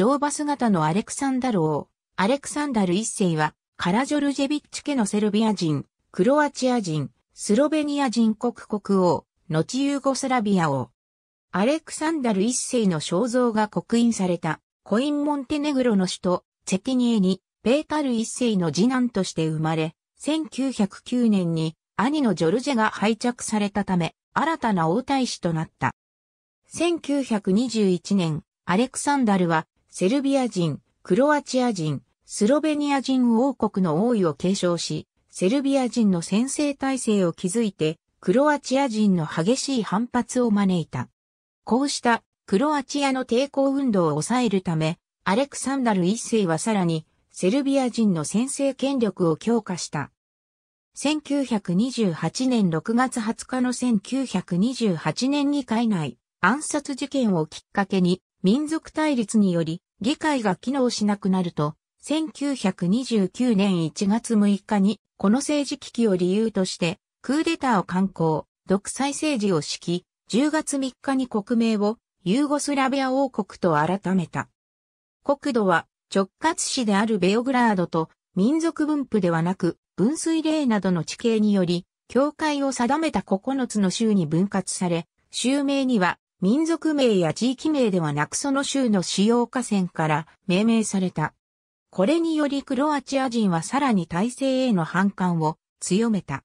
乗馬姿のアレクサンダル王、アレクサンダル一世は、カラジョルジェビッチ家のセルビア人、クロアチア人、スロベニア人国国王、後ユーゴスラビア王。アレクサンダル一世の肖像が刻印された、コインモンテネグロの首都、チェティニエに、ペータル一世の次男として生まれ、1909年に兄のジョルジェが廃着されたため、新たな王太子となった。1921年、アレクサンダルはセルビア人、クロアチア人、スロベニア人王国の王位を継承し、セルビア人の先制体制を築いて、クロアチア人の激しい反発を招いた。こうしたクロアチアの抵抗運動を抑えるため、アレクサンダル一世はさらにセルビア人の先制権力を強化した。1928年6月20日の1928年議会内暗殺事件をきっかけに民族対立により議会が機能しなくなると、1929年1月6日にこの政治危機を理由としてクーデターを刊行、独裁政治を敷き、10月3日に国名をユーゴスラビア王国と改めた。国土は直轄市であるベオグラードと民族分布ではなく分水嶺などの地形により、境界を定めた9つの州に分割され、州名には民族名や地域名ではなくその州の主要河川から命名された。これによりクロアチア人はさらに体制への反感を強めた。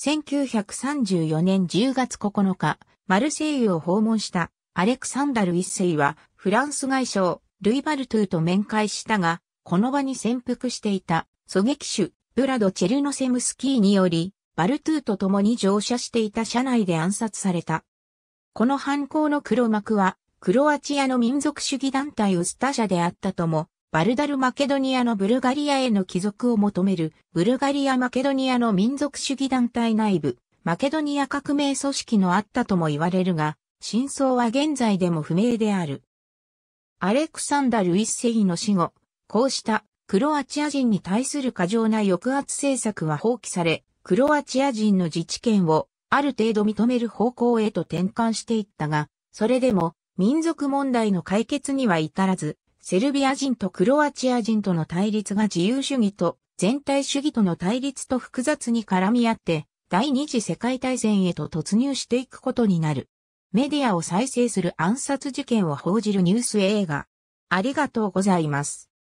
1934年10月9日、マルセイユを訪問したアレクサンダル一世はフランス外相ルイ・バルトゥーと面会したが、この場に潜伏していた狙撃手ブラド・チェルノセムスキーにより、バルトゥーと共に乗車していた車内で暗殺された。この犯行の黒幕は、クロアチアの民族主義団体ウスタ社であったとも、バルダル・マケドニアのブルガリアへの帰属を求める、ブルガリア・マケドニアの民族主義団体内部、マケドニア革命組織のあったとも言われるが、真相は現在でも不明である。アレクサンダル・一世の死後、こうしたクロアチア人に対する過剰な抑圧政策は放棄され、クロアチア人の自治権をある程度認める方向へと転換していったが、それでも民族問題の解決には至らず、セルビア人とクロアチア人との対立が自由主義と全体主義との対立と複雑に絡み合って、第二次世界大戦へと突入していくことになる。メディアを再生する暗殺事件を報じるニュース映画。ありがとうございます。